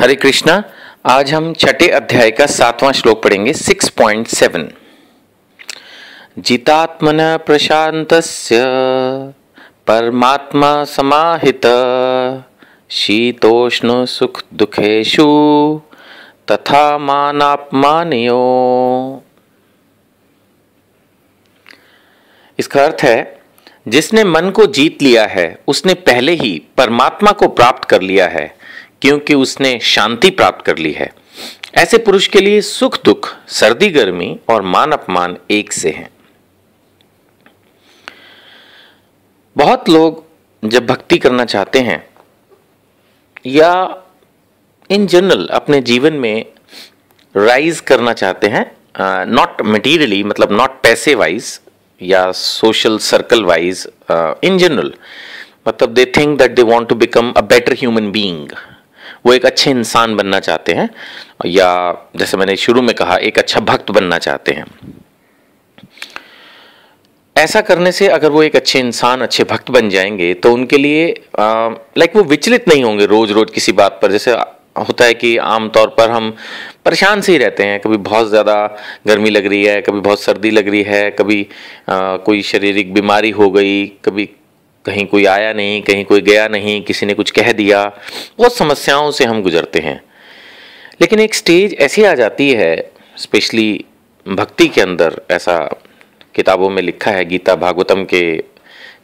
हरे कृष्णा आज हम छठे अध्याय का सातवां श्लोक पढ़ेंगे 6.7 जितात्मन प्रशांत परमात्मा समाहित शीतोष्ण सुख दुखेशु तथा मानापमानियो इसका अर्थ है जिसने मन को जीत लिया है उसने पहले ही परमात्मा को प्राप्त कर लिया है क्योंकि उसने शांति प्राप्त कर ली है ऐसे पुरुष के लिए सुख दुख सर्दी गर्मी और मान अपमान एक से हैं बहुत लोग जब भक्ति करना चाहते हैं या इन जनरल अपने जीवन में राइज करना चाहते हैं नॉट मटेरियली मतलब नॉट पैसे वाइज या social circle wise in general मतलब they think that they want to become a better human being वो एक अच्छे इंसान बनना चाहते हैं या जैसे मैंने शुरू में कहा एक अच्छा भक्त बनना चाहते हैं ऐसा करने से अगर वो एक अच्छे इंसान अच्छे भक्त बन जाएंगे तो उनके लिए लाइक वो विचलित नहीं होंगे रोज़ रोज़ किसी बात पर जैसे होता है कि आमतौर पर हम परेशान से ही रहते हैं कभी बहुत ज़्यादा गर्मी लग रही है कभी बहुत सर्दी लग रही है कभी आ, कोई शारीरिक बीमारी हो गई कभी कहीं कोई आया नहीं कहीं कोई गया नहीं किसी ने कुछ कह दिया बहुत समस्याओं से हम गुजरते हैं लेकिन एक स्टेज ऐसी आ जाती है स्पेशली भक्ति के अंदर ऐसा किताबों में लिखा है गीता भागवतम के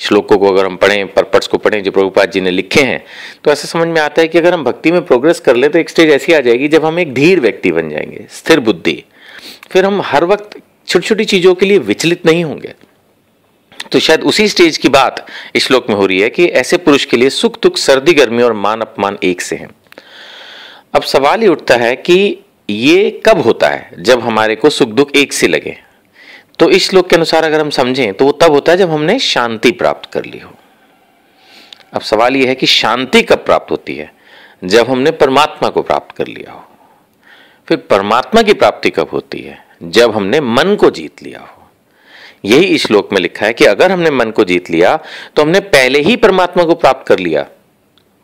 श्लोकों को अगर हम पढ़ें पर्पट्स को पढ़ें जो प्रभुपाद जी ने लिखे हैं तो ऐसे समझ में आता है कि अगर हम भक्ति में प्रोग्रेस कर लें तो एक स्टेज ऐसी आ जाएगी जब हम एक धीर व्यक्ति बन जाएंगे स्थिर बुद्धि फिर हम हर वक्त छोटी छोटी चीज़ों के लिए विचलित नहीं होंगे तो शायद उसी स्टेज की बात इस श्लोक में हो रही है कि ऐसे पुरुष के लिए सुख दुख सर्दी गर्मी और मान अपमान एक से हैं अब सवाल ये उठता है कि ये कब होता है जब हमारे को सुख दुख एक से लगे तो इस श्लोक के अनुसार अगर हम समझें तो वो तब होता है जब हमने शांति प्राप्त कर ली हो अब सवाल यह है कि शांति कब प्राप्त होती है जब हमने परमात्मा को प्राप्त कर लिया हो फिर परमात्मा की प्राप्ति कब होती है जब हमने मन को जीत लिया हो यही इस श्लोक में लिखा है कि अगर हमने मन को जीत लिया तो हमने पहले ही परमात्मा को प्राप्त कर लिया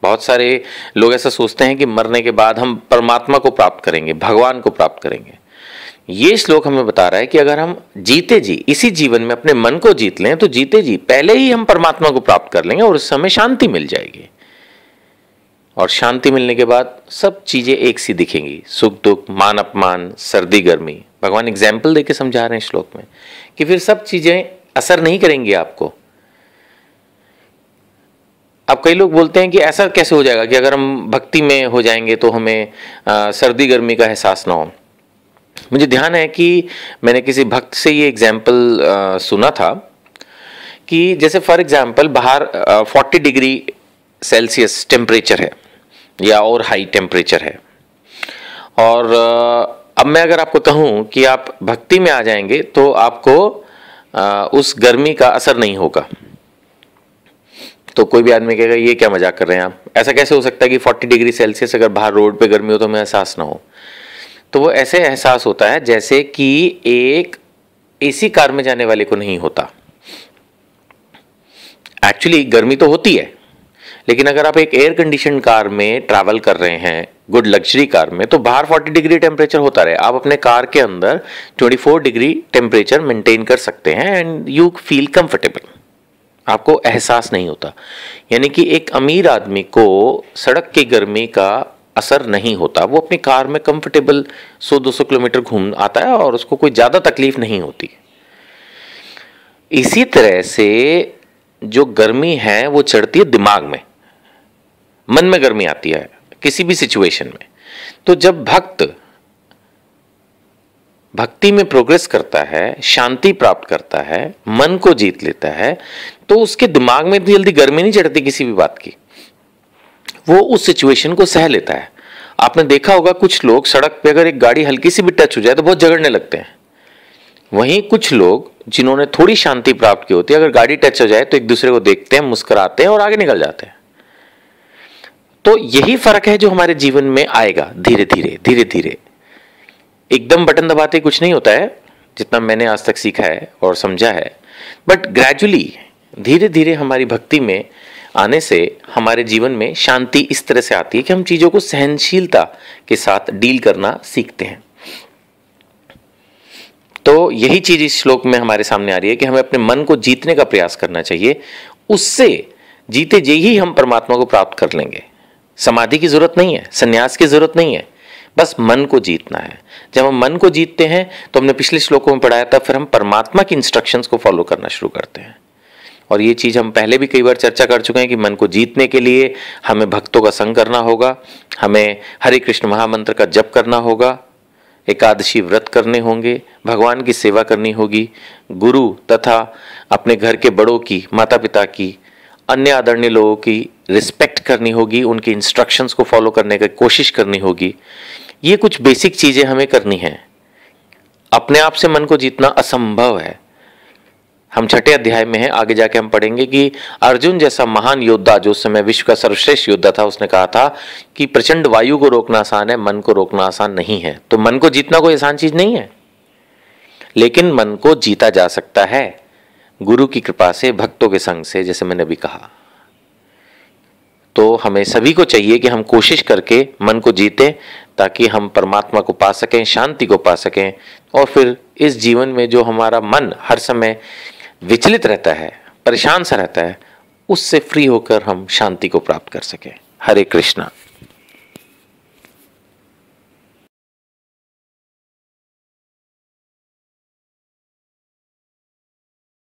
बहुत सारे लोग ऐसा सोचते हैं कि मरने के बाद हम परमात्मा को प्राप्त करेंगे भगवान को प्राप्त करेंगे ये श्लोक हमें बता रहा है कि अगर हम जीते जी इसी जीवन में अपने मन को जीत लें तो जीते जी पहले ही हम परमात्मा को प्राप्त कर लेंगे और उस समय शांति मिल जाएगी और शांति मिलने के बाद सब चीज़ें एक सी दिखेंगी सुख दुख मान अपमान सर्दी गर्मी भगवान एग्जाम्पल दे के समझा रहे हैं श्लोक में कि फिर सब चीज़ें असर नहीं करेंगी आपको अब कई लोग बोलते हैं कि ऐसा कैसे हो जाएगा कि अगर हम भक्ति में हो जाएंगे तो हमें आ, सर्दी गर्मी का एहसास ना हो मुझे ध्यान है कि मैंने किसी भक्त से ये एग्जाम्पल सुना था कि जैसे फॉर एग्जाम्पल बाहर फोर्टी डिग्री सेल्सियस टेम्परेचर है या और हाई टेम्परेचर है और आ, अब मैं अगर आपको कहूं कि आप भक्ति में आ जाएंगे तो आपको आ, उस गर्मी का असर नहीं होगा तो कोई भी आदमी कहेगा ये क्या मजाक कर रहे हैं आप ऐसा कैसे हो सकता है कि 40 डिग्री सेल्सियस अगर बाहर रोड पे गर्मी हो तो हमें एहसास ना हो तो वो ऐसे एहसास होता है जैसे कि एक एसी कार में जाने वाले को नहीं होता एक्चुअली गर्मी तो होती है लेकिन अगर आप एक एयर कंडीशन कार में ट्रैवल कर रहे हैं गुड लग्जरी कार में तो बाहर 40 डिग्री टेम्परेचर होता रहे आप अपने कार के अंदर 24 डिग्री टेम्परेचर मेंटेन कर सकते हैं एंड यू फील कंफर्टेबल आपको एहसास नहीं होता यानी कि एक अमीर आदमी को सड़क की गर्मी का असर नहीं होता वो अपनी कार में कंफर्टेबल 100-200 किलोमीटर घूम आता है और उसको कोई ज़्यादा तकलीफ नहीं होती इसी तरह से जो गर्मी है वो चढ़ती है दिमाग में मन में गर्मी आती है किसी भी सिचुएशन में तो जब भक्त भक्ति में प्रोग्रेस करता है शांति प्राप्त करता है मन को जीत लेता है तो उसके दिमाग में इतनी जल्दी गर्मी नहीं चढ़ती किसी भी बात की वो उस सिचुएशन को सह लेता है आपने देखा होगा कुछ लोग सड़क पे अगर एक गाड़ी हल्की सी भी टच हो जाए तो बहुत झगड़ने लगते हैं वहीं कुछ लोग जिन्होंने थोड़ी शांति प्राप्त की होती है अगर गाड़ी टच हो जाए तो एक दूसरे को देखते हैं मुस्कराते हैं और आगे निकल जाते हैं तो यही फर्क है जो हमारे जीवन में आएगा धीरे धीरे धीरे धीरे एकदम बटन दबाते कुछ नहीं होता है जितना मैंने आज तक सीखा है और समझा है बट ग्रेजुअली धीरे धीरे हमारी भक्ति में आने से हमारे जीवन में शांति इस तरह से आती है कि हम चीज़ों को सहनशीलता के साथ डील करना सीखते हैं तो यही चीज़ इस श्लोक में हमारे सामने आ रही है कि हमें अपने मन को जीतने का प्रयास करना चाहिए उससे जीते जी ही हम परमात्मा को प्राप्त कर लेंगे समाधि की ज़रूरत नहीं है सन्यास की ज़रूरत नहीं है बस मन को जीतना है जब हम मन को जीतते हैं तो हमने पिछले श्लोकों में पढ़ाया था फिर हम परमात्मा की इंस्ट्रक्शंस को फॉलो करना शुरू करते हैं और ये चीज़ हम पहले भी कई बार चर्चा कर चुके हैं कि मन को जीतने के लिए हमें भक्तों का संग करना होगा हमें हरे कृष्ण महामंत्र का जप करना होगा एकादशी व्रत करने होंगे भगवान की सेवा करनी होगी गुरु तथा अपने घर के बड़ों की माता पिता की अन्य आदरणीय लोगों की रिस्पेक्ट करनी होगी उनके इंस्ट्रक्शंस को फॉलो करने की कोशिश करनी होगी ये कुछ बेसिक चीज़ें हमें करनी हैं अपने आप से मन को जीतना असंभव है हम छठे अध्याय में हैं आगे जाके हम पढ़ेंगे कि अर्जुन जैसा महान योद्धा जो उस समय विश्व का सर्वश्रेष्ठ योद्धा था उसने कहा था कि प्रचंड वायु को रोकना आसान है मन को रोकना आसान नहीं है तो मन को जीतना कोई आसान चीज नहीं है लेकिन मन को जीता जा सकता है गुरु की कृपा से भक्तों के संग से जैसे मैंने अभी कहा तो हमें सभी को चाहिए कि हम कोशिश करके मन को जीतें ताकि हम परमात्मा को पा सकें शांति को पा सकें और फिर इस जीवन में जो हमारा मन हर समय विचलित रहता है परेशान सा रहता है उससे फ्री होकर हम शांति को प्राप्त कर सकें हरे कृष्णा